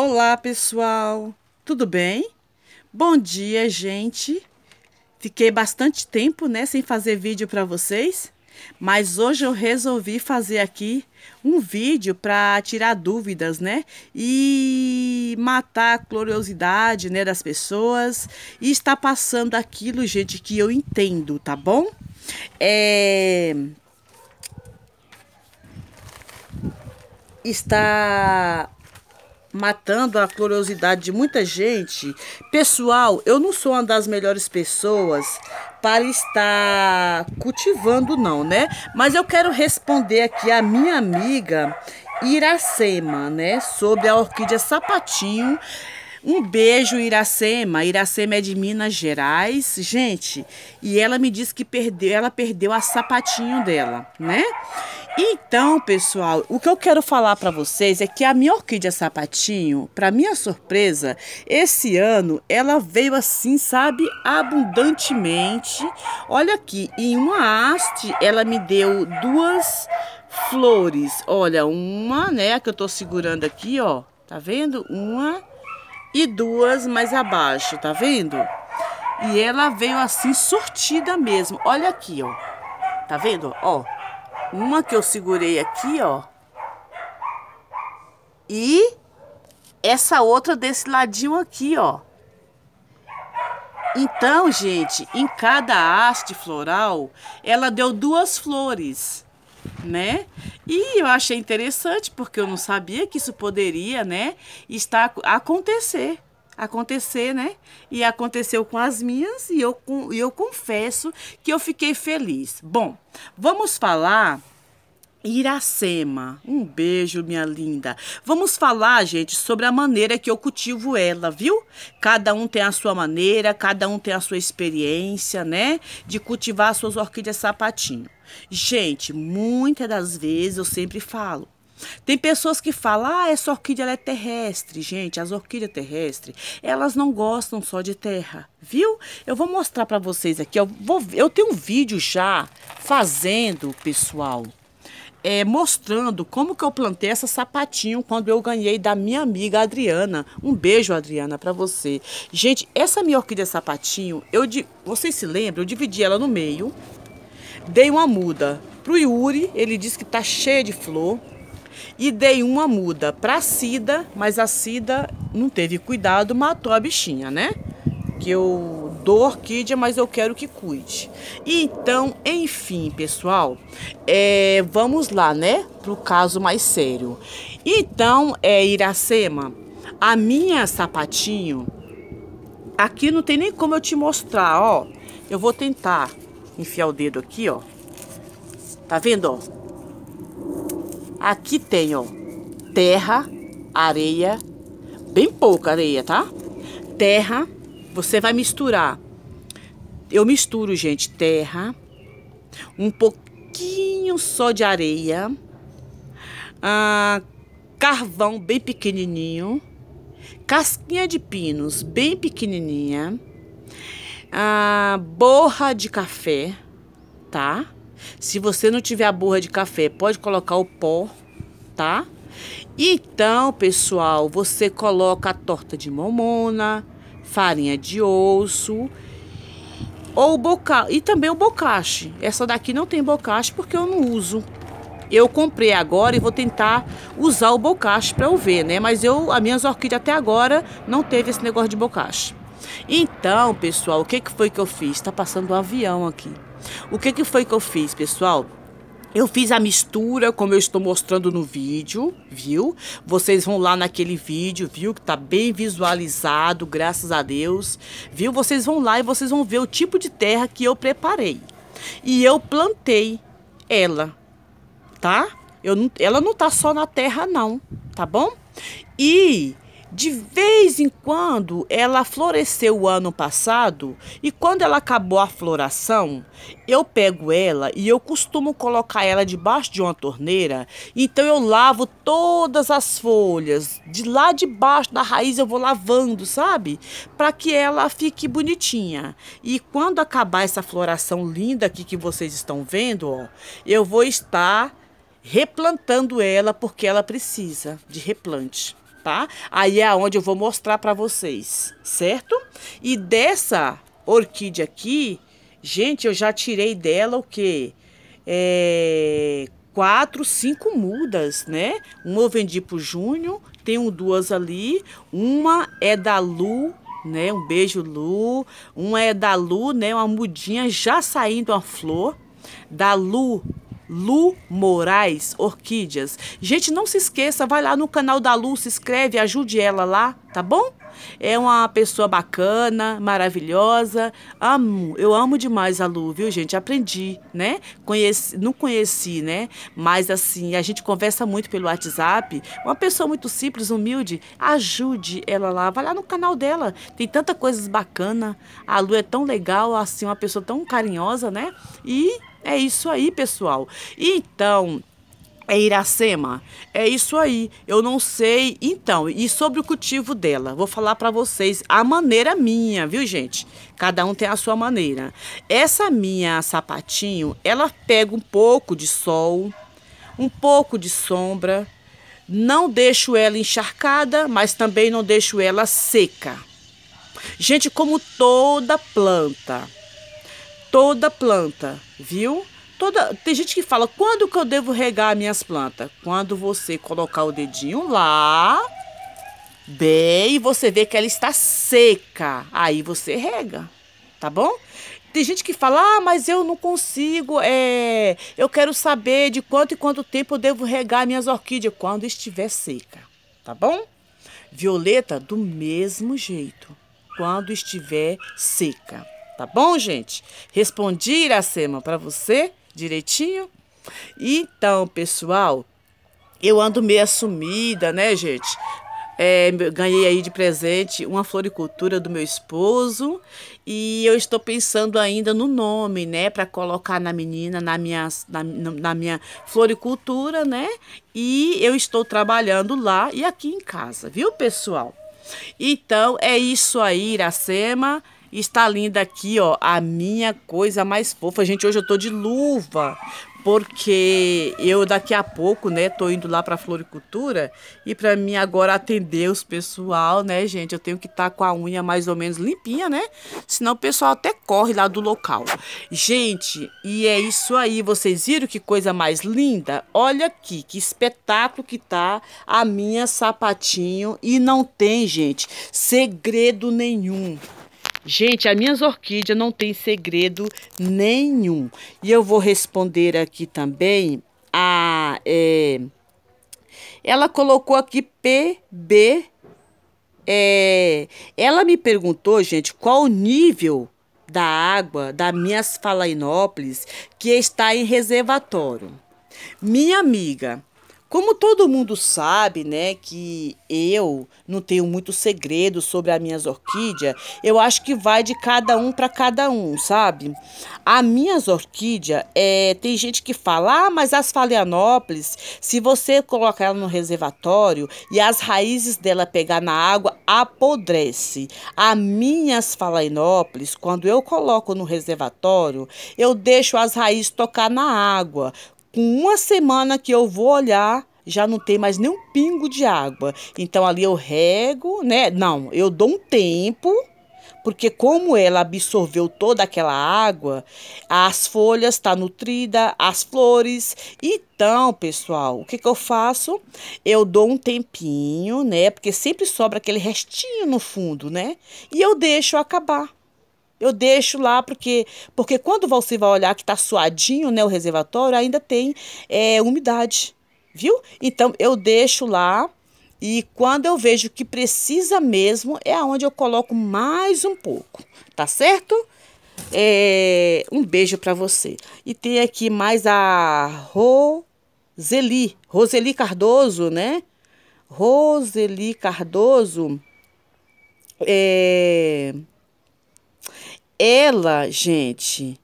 Olá, pessoal. Tudo bem? Bom dia, gente. Fiquei bastante tempo, né, sem fazer vídeo para vocês, mas hoje eu resolvi fazer aqui um vídeo para tirar dúvidas, né? E matar a curiosidade, né, das pessoas e estar passando aquilo, gente, que eu entendo, tá bom? É está matando a curiosidade de muita gente. Pessoal, eu não sou uma das melhores pessoas para estar cultivando, não, né? Mas eu quero responder aqui a minha amiga Iracema, né? Sobre a orquídea sapatinho um beijo, Iracema. Iracema é de Minas Gerais. Gente, e ela me disse que perdeu, ela perdeu a sapatinho dela, né? Então, pessoal, o que eu quero falar para vocês é que a minha orquídea sapatinho, para minha surpresa, esse ano ela veio assim, sabe, abundantemente. Olha aqui, em uma haste ela me deu duas flores. Olha, uma, né, que eu tô segurando aqui, ó. Tá vendo? Uma e duas mais abaixo, tá vendo? E ela veio assim sortida mesmo. Olha aqui, ó. Tá vendo? Ó. Uma que eu segurei aqui, ó. E essa outra desse ladinho aqui, ó. Então, gente, em cada haste floral, ela deu duas flores né? E eu achei interessante porque eu não sabia que isso poderia, né, estar acontecer acontecer, né? E aconteceu com as minhas e eu, eu confesso que eu fiquei feliz. Bom, vamos falar Iracema, um beijo, minha linda. Vamos falar, gente, sobre a maneira que eu cultivo ela, viu? Cada um tem a sua maneira, cada um tem a sua experiência, né? De cultivar as suas orquídeas sapatinho. Gente, muitas das vezes eu sempre falo. Tem pessoas que falam, ah, essa orquídea é terrestre. Gente, as orquídeas terrestres, elas não gostam só de terra, viu? Eu vou mostrar para vocês aqui. Eu, vou, eu tenho um vídeo já fazendo, pessoal, é, mostrando como que eu plantei essa sapatinho quando eu ganhei da minha amiga Adriana. Um beijo, Adriana, para você. Gente, essa minha orquídea sapatinho, eu de, vocês se lembram? Eu dividi ela no meio, dei uma muda pro Yuri, ele disse que tá cheia de flor. E dei uma muda pra Cida, mas a Cida não teve cuidado, matou a bichinha, né? Que eu dou orquídea, mas eu quero que cuide. Então, enfim, pessoal, é, vamos lá, né? Pro caso mais sério. Então, é, Iracema, a minha sapatinho, aqui não tem nem como eu te mostrar, ó. Eu vou tentar enfiar o dedo aqui, ó. Tá vendo, ó? Aqui tem, ó, terra, areia, bem pouca areia, tá? Terra, você vai misturar. Eu misturo, gente, terra, um pouquinho só de areia, ah, carvão bem pequenininho, casquinha de pinos bem pequenininha, ah, borra de café, tá? Se você não tiver a borra de café, pode colocar o pó, tá? Então, pessoal, você coloca a torta de mamona, farinha de osso ou boca e também o bocache. Essa daqui não tem bocache porque eu não uso. Eu comprei agora e vou tentar usar o bocache para eu ver, né? Mas eu, a minhas orquídeas até agora não teve esse negócio de bocache. Então, pessoal, o que, que foi que eu fiz? Está passando um avião aqui. O que, que foi que eu fiz, pessoal? Eu fiz a mistura como eu estou mostrando no vídeo, viu? Vocês vão lá naquele vídeo, viu? Que tá bem visualizado, graças a Deus. Viu? Vocês vão lá e vocês vão ver o tipo de terra que eu preparei. E eu plantei ela, tá? Eu não, ela não tá só na terra não, tá bom? E de vez em quando ela floresceu o ano passado e quando ela acabou a floração, eu pego ela e eu costumo colocar ela debaixo de uma torneira, então eu lavo todas as folhas, de lá debaixo da raiz eu vou lavando, sabe? Para que ela fique bonitinha. E quando acabar essa floração linda aqui que vocês estão vendo, ó, eu vou estar replantando ela porque ela precisa de replante tá? Aí é onde eu vou mostrar para vocês, certo? E dessa orquídea aqui, gente, eu já tirei dela o quê? É, quatro, cinco mudas, né? Uma eu vendi pro Júnior, tenho duas ali. Uma é da Lu, né? Um beijo, Lu. Uma é da Lu, né? Uma mudinha já saindo a flor. Da Lu Lu Moraes Orquídeas. Gente, não se esqueça, vai lá no canal da Lu, se inscreve, ajude ela lá, tá bom? é uma pessoa bacana, maravilhosa. Amo, eu amo demais a Lu, viu, gente? Aprendi, né? Conheci, não conheci, né? Mas assim, a gente conversa muito pelo WhatsApp. Uma pessoa muito simples, humilde, ajude ela lá, vai lá no canal dela. Tem tanta coisas bacana. A Lu é tão legal, assim, uma pessoa tão carinhosa, né? E é isso aí, pessoal. Então, é Iracema? É isso aí. Eu não sei. Então, e sobre o cultivo dela, vou falar para vocês a maneira minha, viu, gente? Cada um tem a sua maneira. Essa minha sapatinho, ela pega um pouco de sol, um pouco de sombra. Não deixo ela encharcada, mas também não deixo ela seca. Gente, como toda planta, toda planta, viu? Toda, tem gente que fala, quando que eu devo regar minhas plantas? Quando você colocar o dedinho lá, bem, e você vê que ela está seca. Aí você rega, tá bom? Tem gente que fala, ah, mas eu não consigo, é, eu quero saber de quanto e quanto tempo eu devo regar minhas orquídeas quando estiver seca, tá bom? Violeta, do mesmo jeito, quando estiver seca, tá bom, gente? Respondi, Iracema, para você direitinho. Então, pessoal, eu ando meio assumida, né, gente? É, ganhei aí de presente uma floricultura do meu esposo e eu estou pensando ainda no nome, né, para colocar na menina, na minha, na, na, minha floricultura, né? E eu estou trabalhando lá e aqui em casa, viu, pessoal? Então é isso aí, Iracema está linda aqui, ó, a minha coisa mais fofa. Gente, hoje eu tô de luva, porque eu daqui a pouco, né, tô indo lá para floricultura e para mim agora atender os pessoal, né, gente, eu tenho que estar tá com a unha mais ou menos limpinha, né? Senão o pessoal até corre lá do local. Gente, e é isso aí, vocês viram que coisa mais linda? Olha aqui, que espetáculo que tá a minha sapatinho e não tem, gente, segredo nenhum. Gente, as minhas orquídeas não tem segredo nenhum. E eu vou responder aqui também a... É, ela colocou aqui PB. É, ela me perguntou, gente, qual o nível da água das minhas falainópolis que está em reservatório. Minha amiga, como todo mundo sabe, né, que eu não tenho muito segredo sobre as minhas orquídeas, eu acho que vai de cada um para cada um, sabe? As minhas orquídeas, é, tem gente que fala, ah, mas as Phalaenopsis, se você colocar ela no reservatório e as raízes dela pegar na água, apodrece. As minhas Phalaenopsis, quando eu coloco no reservatório, eu deixo as raízes tocar na água. Com uma semana que eu vou olhar, já não tem mais nem um pingo de água. Então ali eu rego, né? Não, eu dou um tempo, porque como ela absorveu toda aquela água, as folhas estão tá nutrida, as flores. Então, pessoal, o que, que eu faço? Eu dou um tempinho, né? Porque sempre sobra aquele restinho no fundo, né? E eu deixo acabar. Eu deixo lá porque, porque quando você vai olhar que está suadinho né, o reservatório, ainda tem é, umidade, viu? Então eu deixo lá e quando eu vejo que precisa mesmo, é onde eu coloco mais um pouco, tá certo? É, um beijo para você. E tem aqui mais a Roseli, Roseli Cardoso, né? Roseli Cardoso. É... Ela, gente,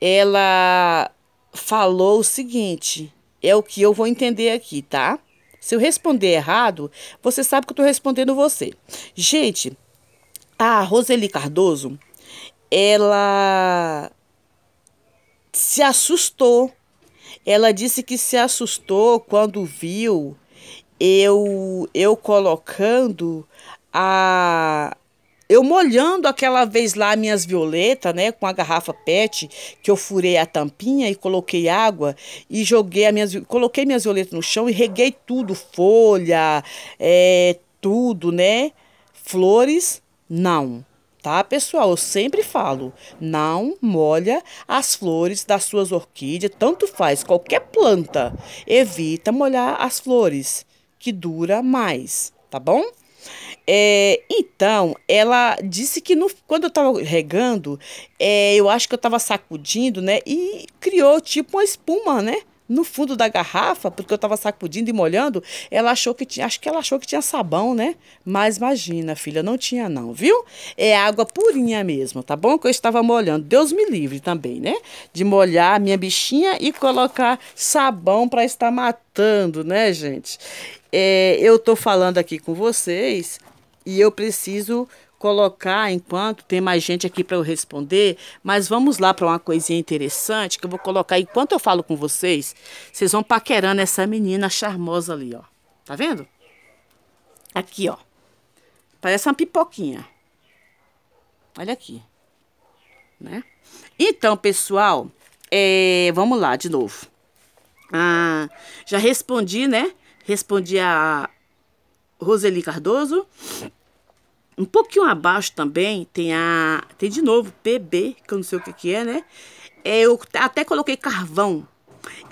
ela falou o seguinte, é o que eu vou entender aqui, tá? Se eu responder errado, você sabe que eu tô respondendo você. Gente, a Roseli Cardoso, ela se assustou. Ela disse que se assustou quando viu eu eu colocando a eu molhando aquela vez lá minhas violetas, né, com a garrafa PET, que eu furei a tampinha e coloquei água e joguei as minhas, coloquei minhas violetas no chão e reguei tudo, folha, é, tudo, né? Flores, não. Tá, pessoal? Eu sempre falo, não molha as flores das suas orquídeas, tanto faz, qualquer planta. Evita molhar as flores, que dura mais, tá bom? É, então, ela disse que no, quando eu estava regando, é, eu acho que eu estava sacudindo, né? E criou tipo uma espuma, né? no fundo da garrafa, porque eu estava sacudindo e molhando, ela achou que tinha, acho que ela achou que tinha sabão, né? Mas imagina, filha, não tinha não, viu? É água purinha mesmo, tá bom? Que eu estava molhando. Deus me livre também, né? De molhar a minha bichinha e colocar sabão para estar matando, né, gente? É, eu tô falando aqui com vocês e eu preciso colocar, enquanto tem mais gente aqui para eu responder, mas vamos lá para uma coisinha interessante que eu vou colocar. Enquanto eu falo com vocês, vocês vão paquerando essa menina charmosa ali, ó. Tá vendo? Aqui, ó. Parece uma pipoquinha. Olha aqui. Né? Então, pessoal, é, vamos lá de novo. Ah, já respondi, né? Respondi a Roseli Cardoso. Um pouquinho abaixo também tem a. Tem de novo PB, que eu não sei o que, que é, né? É, eu até coloquei carvão.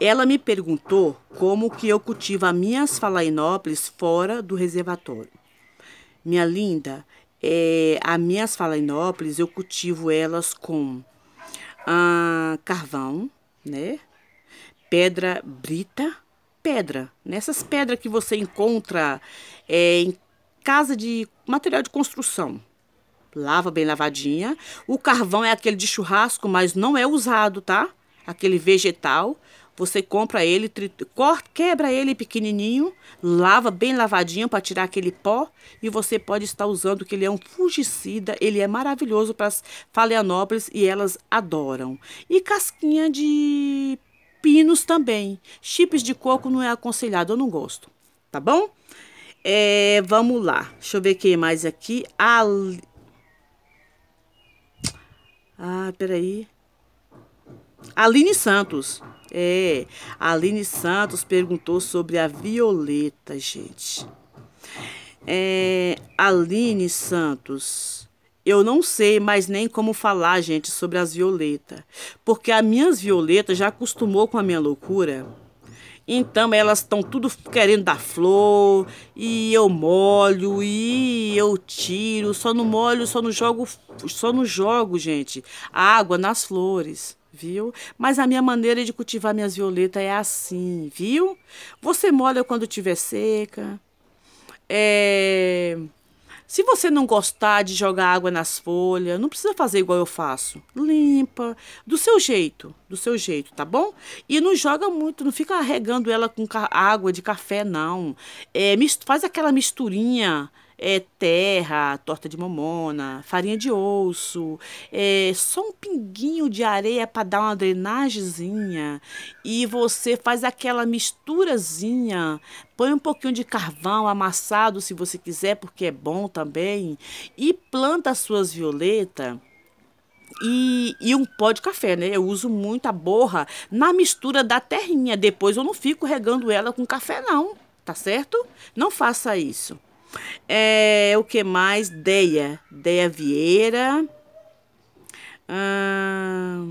Ela me perguntou como que eu cultivo as minhas falainópolis fora do reservatório. Minha linda, é, as minhas falainópolis eu cultivo elas com ah, carvão, né? Pedra brita, pedra. Nessas pedras que você encontra é, em casa de material de construção. Lava bem lavadinha. O carvão é aquele de churrasco, mas não é usado, tá? Aquele vegetal. Você compra ele, corta, quebra ele pequenininho, lava bem lavadinho para tirar aquele pó e você pode estar usando que ele é um fungicida, ele é maravilhoso para as faleanópolis e elas adoram. E casquinha de pinos também. Chips de coco não é aconselhado, eu não gosto, tá bom? É, vamos lá. Deixa eu ver quem mais aqui. Al... Ah, peraí. Aline Santos. É, Aline Santos perguntou sobre a Violeta, gente. É, Aline Santos. Eu não sei mais nem como falar, gente, sobre as Violetas. Porque a minhas Violetas já acostumou com a minha loucura. Então elas estão tudo querendo dar flor, e eu molho, e eu tiro, só não molho, só não jogo, só no jogo, gente, água nas flores viu? Mas a minha maneira de cultivar minhas violetas é assim, viu? Você molha quando tiver seca. É, se você não gostar de jogar água nas folhas, não precisa fazer igual eu faço. Limpa, do seu jeito, do seu jeito, tá bom? E não joga muito, não fica regando ela com água de café, não. É, faz aquela misturinha é, terra, torta de mamona, farinha de osso, é, só um pinguinho de areia para dar uma drenagemzinha e você faz aquela misturazinha, põe um pouquinho de carvão amassado se você quiser, porque é bom também, e planta as suas violetas. E, e, um pó de café, né? Eu uso muito a borra na mistura da terrinha. Depois eu não fico regando ela com café, não. Tá certo? Não faça isso. É, o que mais? Deia. Deia Vieira. Ah,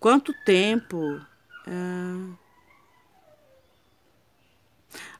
quanto tempo? Ah,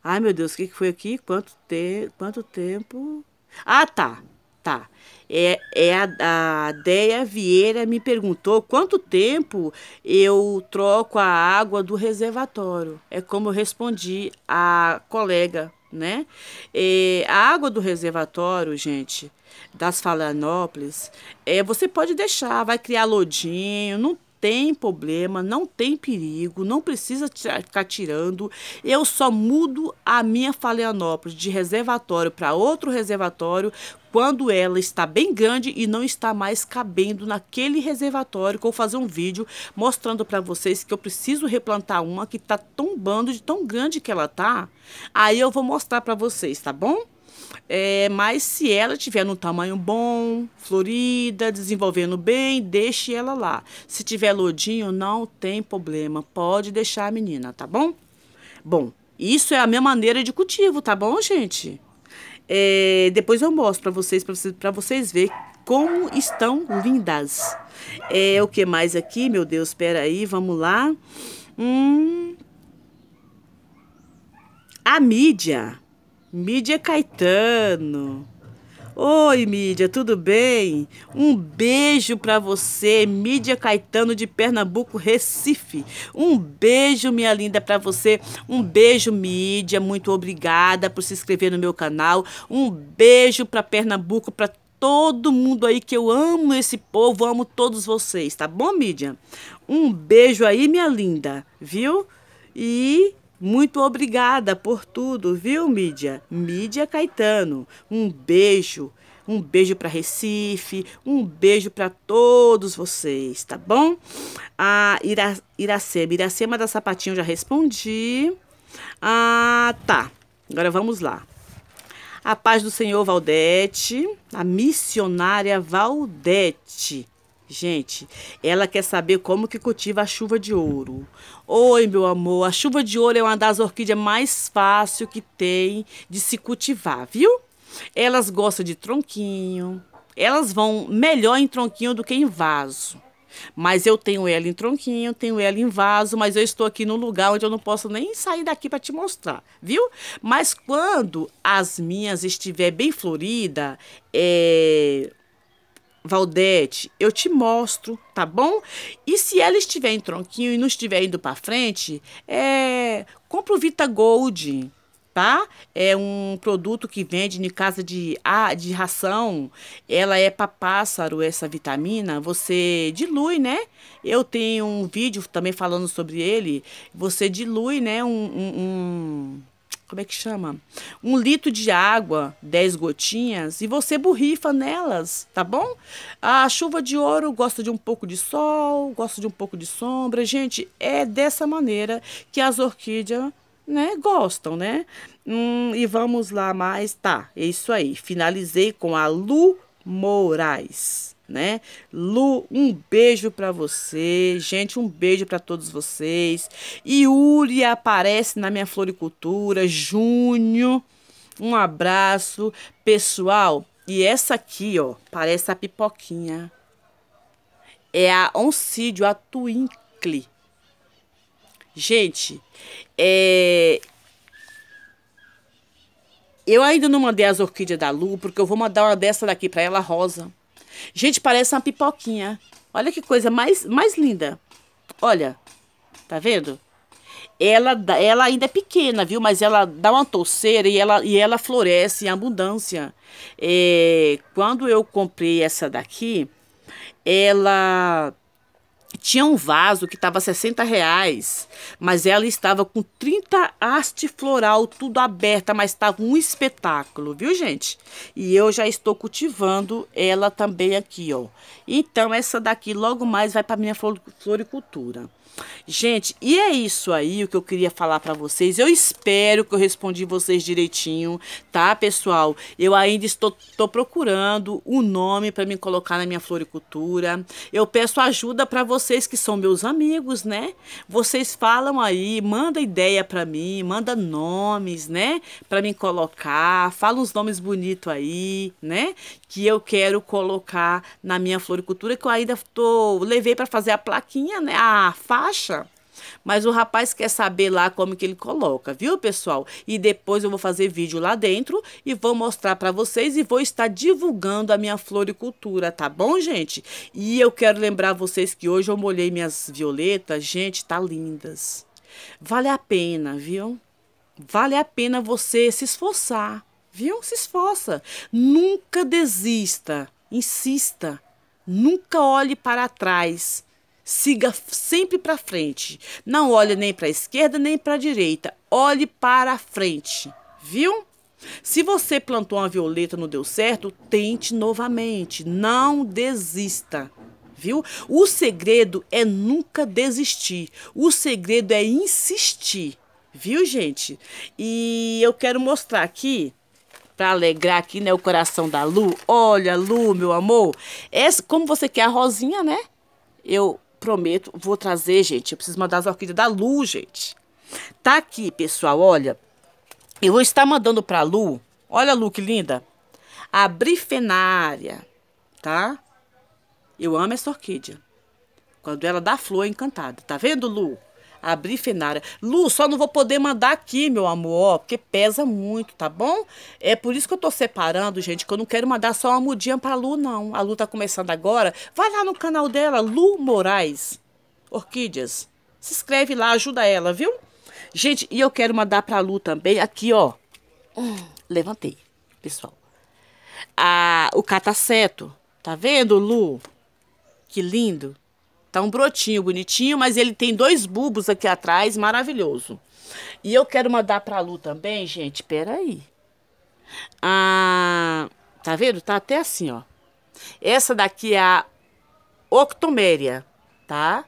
ai, meu Deus, o que, que foi aqui? Quanto, te, quanto tempo? Ah, tá. Tá. É, é a, a Deia Vieira me perguntou quanto tempo eu troco a água do reservatório. É como eu respondi à colega, né? É, a água do reservatório, gente, das Falanópolis, é, você pode deixar, vai criar lodinho, não tem problema, não tem perigo, não precisa ficar tirando. Eu só mudo a minha Faleanópolis de reservatório para outro reservatório quando ela está bem grande e não está mais cabendo naquele reservatório, que eu vou fazer um vídeo mostrando para vocês que eu preciso replantar uma que está tombando de tão grande que ela tá. Aí eu vou mostrar para vocês, tá bom? É, mas se ela tiver num tamanho bom, florida, desenvolvendo bem, deixe ela lá. Se tiver lodinho, não tem problema. Pode deixar a menina, tá bom? Bom, isso é a minha maneira de cultivo, tá bom, gente? É, depois eu mostro para vocês, para vocês, pra vocês verem como estão lindas. É, o que mais aqui? Meu Deus, espera aí, vamos lá. Hum... A mídia Mídia Caetano. Oi, mídia, tudo bem? Um beijo para você, mídia Caetano de Pernambuco, Recife. Um beijo, minha linda, para você. Um beijo, mídia. Muito obrigada por se inscrever no meu canal. Um beijo para Pernambuco, para todo mundo aí que eu amo esse povo, amo todos vocês, tá bom, mídia? Um beijo aí, minha linda, viu? E muito obrigada por tudo, viu, mídia? Mídia Caetano. Um beijo. Um beijo para Recife, um beijo para todos vocês, tá bom? A Iracema, Iracema da Sapatinho já respondi. Ah, tá. Agora vamos lá. A paz do Senhor Valdete, a missionária Valdete. Gente, ela quer saber como que cultiva a chuva de ouro. Oi, meu amor, a chuva de ouro é uma das orquídeas mais fácil que tem de se cultivar, viu? Elas gostam de tronquinho. Elas vão melhor em tronquinho do que em vaso. Mas eu tenho ela em tronquinho, tenho ela em vaso, mas eu estou aqui num lugar onde eu não posso nem sair daqui para te mostrar, viu? Mas quando as minhas estiver bem florida, é Valdete, eu te mostro, tá bom? E se ela estiver em tronquinho e não estiver indo para frente, é, compra o Vita Gold, tá? É um produto que vende em casa de, ah, de ração. Ela é para pássaro, essa vitamina. Você dilui, né? Eu tenho um vídeo também falando sobre ele. Você dilui, né? um, um, um como é que chama? Um litro de água, 10 gotinhas, e você borrifa nelas, tá bom? A chuva de ouro gosta de um pouco de sol, gosta de um pouco de sombra. Gente, é dessa maneira que as orquídeas né, gostam, né? Hum, e vamos lá mais, tá, é isso aí. Finalizei com a Lu Moraes né? Lu, um beijo para você. Gente, um beijo para todos vocês. Yuri aparece na minha floricultura. Júnior, um abraço. Pessoal, e essa aqui, ó, parece a pipoquinha. É a Oncídio, a Twinkle. Gente, é... Eu ainda não mandei as orquídeas da Lu, porque eu vou mandar uma dessa daqui para ela, rosa. Gente, parece uma pipoquinha. Olha que coisa mais, mais linda. Olha, tá vendo? Ela, ela ainda é pequena, viu? Mas ela dá uma torceira e ela, e ela floresce em abundância. É, quando eu comprei essa daqui, ela tinha um vaso que estava 60 reais, mas ela estava com 30 haste floral, tudo aberta, mas estava um espetáculo, viu, gente? E eu já estou cultivando ela também aqui, ó. Então, essa daqui logo mais vai para minha floricultura. Gente, e é isso aí o que eu queria falar para vocês. Eu espero que eu respondi vocês direitinho, tá, pessoal? Eu ainda estou procurando o um nome para me colocar na minha floricultura. Eu peço ajuda para vocês que são meus amigos, né? Vocês falam aí, manda ideia para mim, manda nomes, né, para me colocar, fala uns nomes bonitos aí, né, que eu quero colocar na minha floricultura que eu ainda tô levei para fazer a plaquinha, né? Ah, fala baixa. Mas o rapaz quer saber lá como que ele coloca, viu, pessoal? E depois eu vou fazer vídeo lá dentro e vou mostrar para vocês e vou estar divulgando a minha floricultura, tá bom, gente? E eu quero lembrar vocês que hoje eu molhei minhas violetas, gente, tá lindas. Vale a pena, viu? Vale a pena você se esforçar, viu? Se esforça. Nunca desista, insista. Nunca olhe para trás Siga sempre para frente. Não olhe nem para a esquerda nem para a direita. Olhe para a frente, viu? Se você plantou uma violeta e não deu certo, tente novamente. Não desista. Viu? O segredo é nunca desistir. O segredo é insistir. Viu, gente? E eu quero mostrar aqui para alegrar aqui, né, o coração da Lu. Olha, Lu, meu amor, essa, como você quer a rosinha, né? Eu prometo, vou trazer, gente. Eu preciso mandar as orquídeas da Lu, gente. Tá aqui, pessoal, olha. Eu vou estar mandando pra Lu. Olha, Lu, que linda. A brifenária, tá? Eu amo essa orquídea. Quando ela dá flor, é encantada. Tá vendo, Lu? abrir Fenara. Lu, só não vou poder mandar aqui, meu amor, porque pesa muito, tá bom? É por isso que eu tô separando, gente, que eu não quero mandar só uma mudinha pra Lu, não. A Lu tá começando agora. Vai lá no canal dela, Lu Moraes. Orquídeas. Se inscreve lá, ajuda ela, viu? Gente, e eu quero mandar pra Lu também, aqui, ó. Hum, levantei, pessoal. Ah, o cataceto. Tá vendo, Lu? Que lindo. Tá um brotinho bonitinho, mas ele tem dois bulbos aqui atrás, maravilhoso. E eu quero mandar pra Lu também, gente, peraí. Ah, tá vendo? Tá até assim, ó. Essa daqui é a octoméria, tá?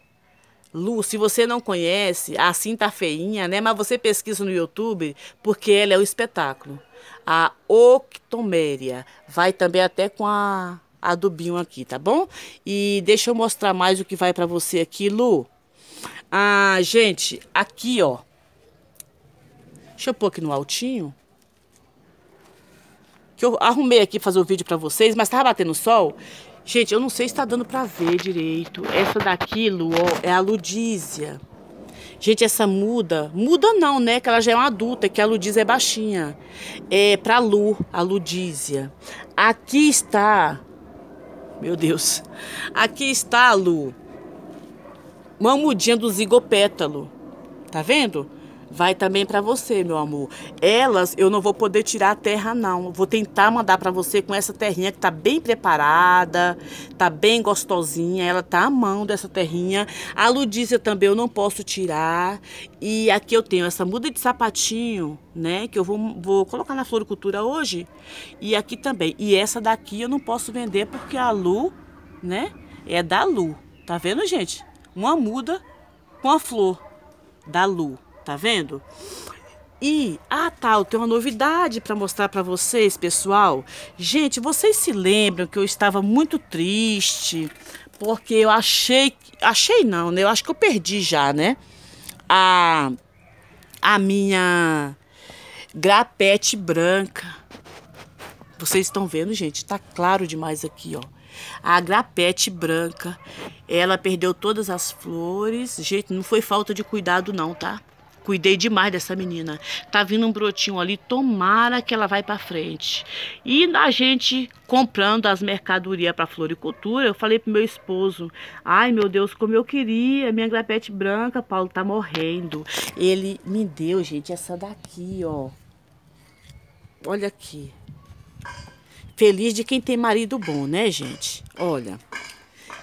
Lu, se você não conhece, assim tá feinha, né? Mas você pesquisa no YouTube, porque ela é o espetáculo. A octoméria. Vai também até com a adubinho aqui, tá bom? E deixa eu mostrar mais o que vai para você aqui, Lu. Ah, gente, aqui, ó. Deixa eu pôr aqui no altinho. Que eu arrumei aqui fazer o um vídeo para vocês, mas tava batendo sol. Gente, eu não sei se tá dando para ver direito. Essa daqui, Lu, ó, é a ludízia. Gente, essa muda, muda não, né? Que ela já é uma adulta, que a ludízia é baixinha. É pra Lu, a ludízia. Aqui está meu Deus. Aqui está, Lu. Mamudinha do zigopétalo. Tá vendo? vai também para você, meu amor. Elas eu não vou poder tirar a terra não. Vou tentar mandar para você com essa terrinha que tá bem preparada, tá bem gostosinha, ela tá amando essa terrinha. A ludícia também eu não posso tirar. E aqui eu tenho essa muda de sapatinho, né, que eu vou, vou colocar na floricultura hoje. E aqui também. E essa daqui eu não posso vender porque a Lu, né, é da Lu. Tá vendo, gente? Uma muda com a flor da Lu tá vendo? E, ah tá, eu tenho uma novidade para mostrar para vocês, pessoal. Gente, vocês se lembram que eu estava muito triste, porque eu achei, achei não, né? Eu acho que eu perdi já, né? A, a minha grapete branca. Vocês estão vendo, gente? Tá claro demais aqui, ó. A grapete branca, ela perdeu todas as flores. Gente, não foi falta de cuidado não, tá? Cuidei demais dessa menina. Tá vindo um brotinho ali, tomara que ela vai para frente. E a gente comprando as mercadorias para floricultura, eu falei pro meu esposo: "Ai, meu Deus, como eu queria, minha grapete branca, Paulo tá morrendo". Ele me deu, gente, essa daqui, ó. Olha aqui. Feliz de quem tem marido bom, né, gente? Olha.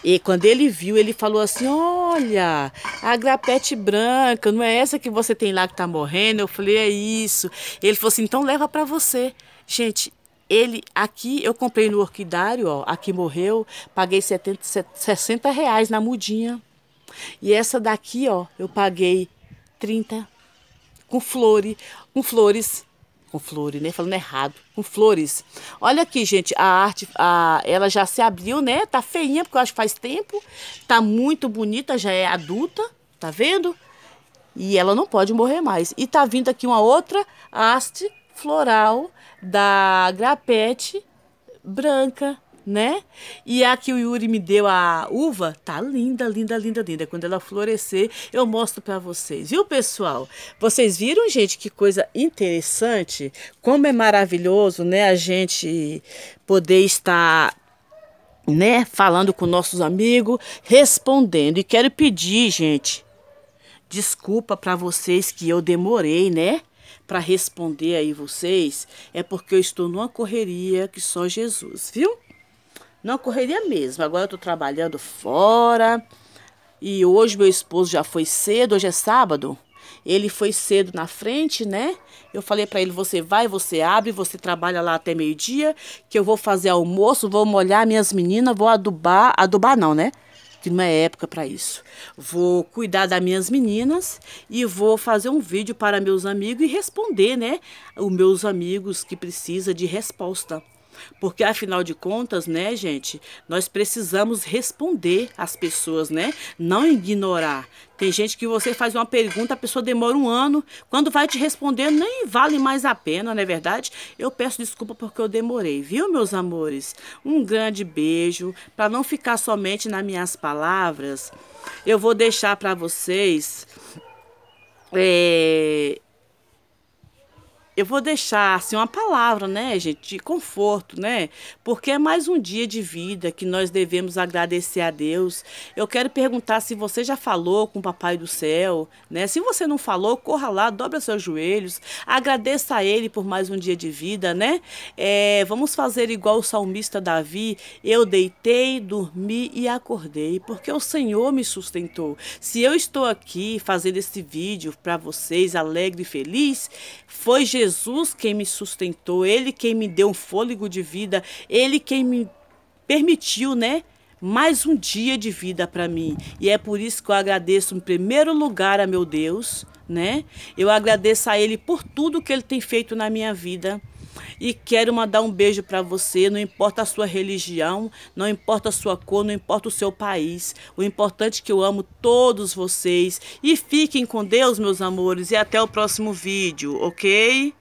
E quando ele viu, ele falou assim: Olha, a grapete branca, não é essa que você tem lá que tá morrendo? Eu falei: É isso. Ele falou assim: Então leva para você. Gente, ele aqui eu comprei no orquidário, ó, aqui morreu, paguei 70, 60 reais na mudinha. E essa daqui, ó, eu paguei 30 com flores, com flores com flores, né? Falando errado, com flores. Olha aqui, gente, a arte, a, ela já se abriu, né? Tá feinha, porque eu acho que faz tempo. Tá muito bonita, já é adulta, tá vendo? E ela não pode morrer mais. E tá vindo aqui uma outra haste floral da grapete branca, né? E a que o Yuri me deu a uva, tá linda, linda, linda, linda. Quando ela florescer, eu mostro para vocês. Viu, pessoal? Vocês viram, gente, que coisa interessante? Como é maravilhoso, né, a gente poder estar né, falando com nossos amigos, respondendo. E quero pedir, gente, desculpa para vocês que eu demorei, né? para responder aí vocês é porque eu estou numa correria que só Jesus, viu? Não correria mesmo. Agora eu estou trabalhando fora. E hoje meu esposo já foi cedo, hoje é sábado. Ele foi cedo na frente, né? Eu falei para ele: você vai, você abre, você trabalha lá até meio-dia, que eu vou fazer almoço, vou molhar minhas meninas, vou adubar. Adubar não, né? Que não é época para isso. Vou cuidar das minhas meninas e vou fazer um vídeo para meus amigos e responder, né? Os meus amigos que precisa de resposta. Porque afinal de contas, né, gente, nós precisamos responder às pessoas, né? Não ignorar. Tem gente que você faz uma pergunta, a pessoa demora um ano, quando vai te responder nem vale mais a pena, não é verdade? Eu peço desculpa porque eu demorei, viu, meus amores? Um grande beijo, para não ficar somente nas minhas palavras. Eu vou deixar para vocês é, eu vou deixar assim uma palavra, né, gente, de conforto, né? Porque é mais um dia de vida que nós devemos agradecer a Deus. Eu quero perguntar se você já falou com o Papai do Céu, né? Se você não falou, corra lá, dobra seus joelhos, agradeça a Ele por mais um dia de vida, né? É, vamos fazer igual o salmista Davi: eu deitei, dormi e acordei, porque o Senhor me sustentou. Se eu estou aqui fazendo esse vídeo para vocês, alegre e feliz, foi Jesus Jesus quem me sustentou, Ele quem me deu um fôlego de vida, Ele quem me permitiu, né? Mais um dia de vida para mim. E é por isso que eu agradeço em primeiro lugar a meu Deus, né? Eu agradeço a Ele por tudo que Ele tem feito na minha vida. E quero mandar um beijo para você, não importa a sua religião, não importa a sua cor, não importa o seu país. O importante é que eu amo todos vocês. E fiquem com Deus, meus amores, e até o próximo vídeo, ok?